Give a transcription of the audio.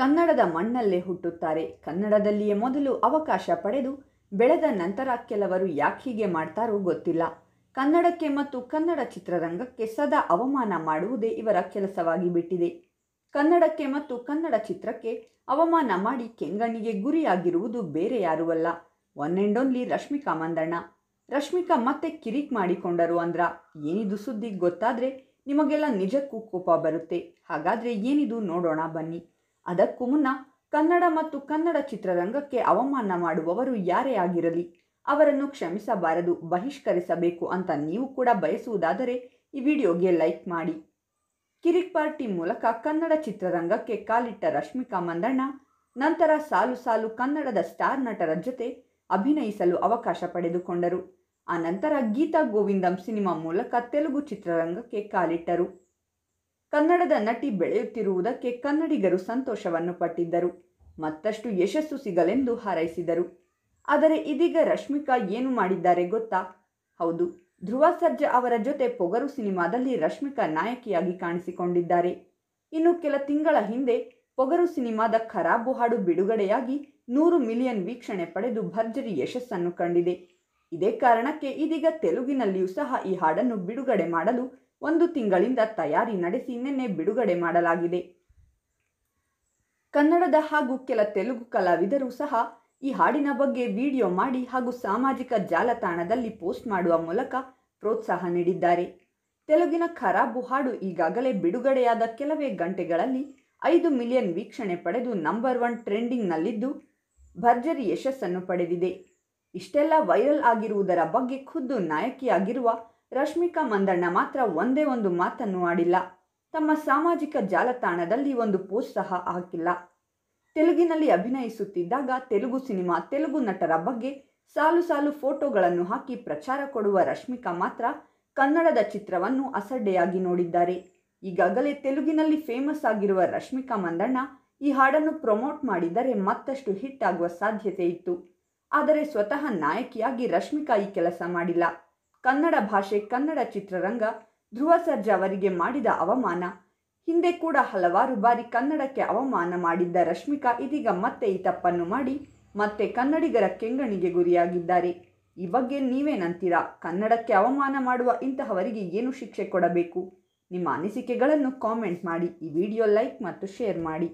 ಕನ್ನಡದ ಮಣ್ಣಲ್ಲೇ ಹುಟ್ಟುತ್ತಾರೆ ಕನ್ನಡದಲ್ಲಿಯೇ ಮೊದಲು ಅವಕಾಶ ಪಡೆದು ಬೆಳೆದ ನಂತರ ಕೆಲವರು ಯಾಕೆ ಹೀಗೆ ಮಾಡ್ತಾರೋ ಗೊತ್ತಿಲ್ಲ ಕನ್ನಡಕ್ಕೆ ಮತ್ತು ಕನ್ನಡ ಚಿತ್ರರಂಗಕ್ಕೆ ಸದಾ ಅವಮಾನ ಮಾಡುವುದೇ ಇವರ ಕೆಲಸವಾಗಿ ಬಿಟ್ಟಿದೆ ಕನ್ನಡಕ್ಕೆ ಮತ್ತು ಕನ್ನಡ ಚಿತ್ರಕ್ಕೆ ಅವಮಾನ ಮಾಡಿ ಕೆಂಗಣ್ಣಿಗೆ ಗುರಿಯಾಗಿರುವುದು ಬೇರೆ ಯಾರೂ ಅಲ್ಲ one and only Rashmika Mandanna Rashmika ಮತ್ತೆ ಕಿರಿಕ್ ಮಾಡಿಕೊಂಡರು ಅಂದ್ರ ಏನಿದು ಸುದ್ದಿ ಗೊತ್ತಾದರೆ ನಿಮಗೆಲ್ಲ ನಿಜಕ್ಕೂ ಕೋಪ ಬರುತ್ತೆ ಹಾಗಾದರೆ ಏನಿದು ನೋಡೋಣ ಬನ್ನಿ ಅದಕ್ಕೂ ಮುನ್ನ ಕನ್ನಡ ಮತ್ತು ಕನ್ನಡ ಚಿತ್ರರಂಗಕ್ಕೆ ಅವಮಾನ ಮಾಡುವವರು ಯಾರೇ ಆಗಿರಲಿ ಅವರನ್ನು ಕ್ಷಮಿಸಬಾರದು ಬಹಿಷ್ಕರಿಸಬೇಕು ಅಂತ ನೀವು ಕೂಡ ಬಯಸುವುದಾದರೆ ಈ ವಿಡಿಯೋಗೆ ಲೈಕ್ ಮಾಡಿ ಕಿರಿಕ್ ಪಾರ್ಟಿ ಮೂಲಕ ಕನ್ನಡ ಚಿತ್ರರಂಗಕ್ಕೆ ಕಾಲಿಟ್ಟ ರಶ್ಮಿಕಾ ಮಂದಣ್ಣ ನಂತರ ಸಾಲು ಸಾಲು ಕನ್ನಡದ ಸ್ಟಾರ್ ನಟರ ಜೊತೆ ಅಭಿನಯಿಸಲು ಅವಕಾಶ ಪಡೆದುಕೊಂಡರು ಆ ನಂತರ ಗೀತಾ ಗೋವಿಂದಂ ಸಿನಿಮಾ ಮೂಲಕ ತೆಲುಗು ಚಿತ್ರರಂಗಕ್ಕೆ ಕಾಲಿಟ್ಟರು ಕನ್ನಡದ ನಟಿ ಬೆಳೆಯುತ್ತಿರುವುದಕ್ಕೆ ಕನ್ನಡಿಗರು ಸಂತೋಷವನ್ನು ಪಟ್ಟಿದ್ದರು ಮತ್ತಷ್ಟು ಯಶಸ್ಸು ಸಿಗಲೆಂದು ಹಾರೈಸಿದರು ಆದರೆ ಇದೀಗ ರಶ್ಮಿಕಾ ಏನು ಮಾಡಿದ್ದಾರೆ ಗೊತ್ತಾ ಹೌದು ಧ್ರುವ ಸರ್ಜಾ ಅವರ ಜೊತೆ ಪೊಗರು ಸಿನಿಮಾದಲ್ಲಿ ರಶ್ಮಿಕಾ ನಾಯಕಿಯಾಗಿ ಕಾಣಿಸಿಕೊಂಡಿದ್ದಾರೆ ಇನ್ನು ಕೆಲ ತಿಂಗಳ ಹಿಂದೆ ಪೊಗರು ಸಿನಿಮಾದ ಖರಾಬು ಹಾಡು ಬಿಡುಗಡೆಯಾಗಿ ನೂರು ಮಿಲಿಯನ್ ವೀಕ್ಷಣೆ ಪಡೆದು ಭರ್ಜರಿ ಯಶಸ್ಸನ್ನು ಕಂಡಿದೆ ಇದೇ ಕಾರಣಕ್ಕೆ ಇದೀಗ ತೆಲುಗಿನಲ್ಲಿಯೂ ಸಹ ಈ ಹಾಡನ್ನು ಬಿಡುಗಡೆ ಮಾಡಲು ಒಂದು ತಿಂಗಳಿಂದ ತಯಾರಿ ನಡೆಸಿ ನಿನ್ನೆ ಬಿಡುಗಡೆ ಮಾಡಲಾಗಿದೆ ಕನ್ನಡದ ಹಾಗೂ ಕೆಲ ತೆಲುಗು ಕಲಾವಿದರು ಸಹ ಈ ಹಾಡಿನ ಬಗ್ಗೆ ವಿಡಿಯೋ ಮಾಡಿ ಹಾಗೂ ಸಾಮಾಜಿಕ ಜಾಲತಾಣದಲ್ಲಿ ಪೋಸ್ಟ್ ಮಾಡುವ ಮೂಲಕ ಪ್ರೋತ್ಸಾಹ ನೀಡಿದ್ದಾರೆ ತೆಲುಗಿನ ಖರಾಬು ಹಾಡು ಈಗಾಗಲೇ ಬಿಡುಗಡೆಯಾದ ಕೆಲವೇ ಗಂಟೆಗಳಲ್ಲಿ ಐದು ಮಿಲಿಯನ್ ವೀಕ್ಷಣೆ ಪಡೆದು ನಂಬರ್ ಒನ್ ಟ್ರೆಂಡಿಂಗ್ನಲ್ಲಿದ್ದು ಭರ್ಜರಿ ಯಶಸ್ಸನ್ನು ಪಡೆದಿದೆ ಇಷ್ಟೆಲ್ಲ ವೈರಲ್ ಆಗಿರುವುದರ ಬಗ್ಗೆ ಖುದ್ದು ನಾಯಕಿಯಾಗಿರುವ ರಶ್ಮಿಕಾ ಮಂದಣ್ಣ ಮಾತ್ರ ಒಂದೇ ಒಂದು ಮಾತನ್ನು ಆಡಿಲ್ಲ ತಮ್ಮ ಸಾಮಾಜಿಕ ಜಾಲತಾಣದಲ್ಲಿ ಒಂದು ಪೋಸ್ಟ್ ಸಹ ಹಾಕಿಲ್ಲ ತೆಲುಗಿನಲ್ಲಿ ಅಭಿನಯಿಸುತ್ತಿದ್ದಾಗ ತೆಲುಗು ಸಿನಿಮಾ ತೆಲುಗು ನಟರ ಬಗ್ಗೆ ಸಾಲು ಸಾಲು ಫೋಟೋಗಳನ್ನು ಹಾಕಿ ಪ್ರಚಾರ ಕೊಡುವ ರಶ್ಮಿಕಾ ಮಾತ್ರ ಕನ್ನಡದ ಚಿತ್ರವನ್ನು ಅಸಡ್ಡೆಯಾಗಿ ನೋಡಿದ್ದಾರೆ ಈಗಾಗಲೇ ತೆಲುಗಿನಲ್ಲಿ ಫೇಮಸ್ ಆಗಿರುವ ರಶ್ಮಿಕಾ ಮಂದಣ್ಣ ಈ ಹಾಡನ್ನು ಪ್ರಮೋಟ್ ಮಾಡಿದರೆ ಮತ್ತಷ್ಟು ಹಿಟ್ ಆಗುವ ಸಾಧ್ಯತೆ ಇತ್ತು ಆದರೆ ಸ್ವತಃ ನಾಯಕಿಯಾಗಿ ರಶ್ಮಿಕಾ ಈ ಕೆಲಸ ಮಾಡಿಲ್ಲ ಕನ್ನಡ ಭಾಷೆ ಕನ್ನಡ ಚಿತ್ರರಂಗ ಧ್ರುವ ಸರ್ಜಾ ಅವರಿಗೆ ಮಾಡಿದ ಅವಮಾನ ಹಿಂದೆ ಕೂಡ ಹಲವಾರು ಬಾರಿ ಕನ್ನಡಕ್ಕೆ ಅವಮಾನ ಮಾಡಿದ್ದ ರಶ್ಮಿಕಾ ಇದೀಗ ಮತ್ತೆ ಈ ತಪ್ಪನ್ನು ಮಾಡಿ ಮತ್ತೆ ಕನ್ನಡಿಗರ ಕೆಂಗಣಿಗೆ ಗುರಿಯಾಗಿದ್ದಾರೆ ಈ ಬಗ್ಗೆ ನೀವೇನಂತೀರಾ ಕನ್ನಡಕ್ಕೆ ಅವಮಾನ ಮಾಡುವ ಇಂತಹವರಿಗೆ ಏನು ಶಿಕ್ಷೆ ಕೊಡಬೇಕು ನಿಮ್ಮ ಅನಿಸಿಕೆಗಳನ್ನು ಕಾಮೆಂಟ್ ಮಾಡಿ ಈ ವಿಡಿಯೋ ಲೈಕ್ ಮತ್ತು ಶೇರ್ ಮಾಡಿ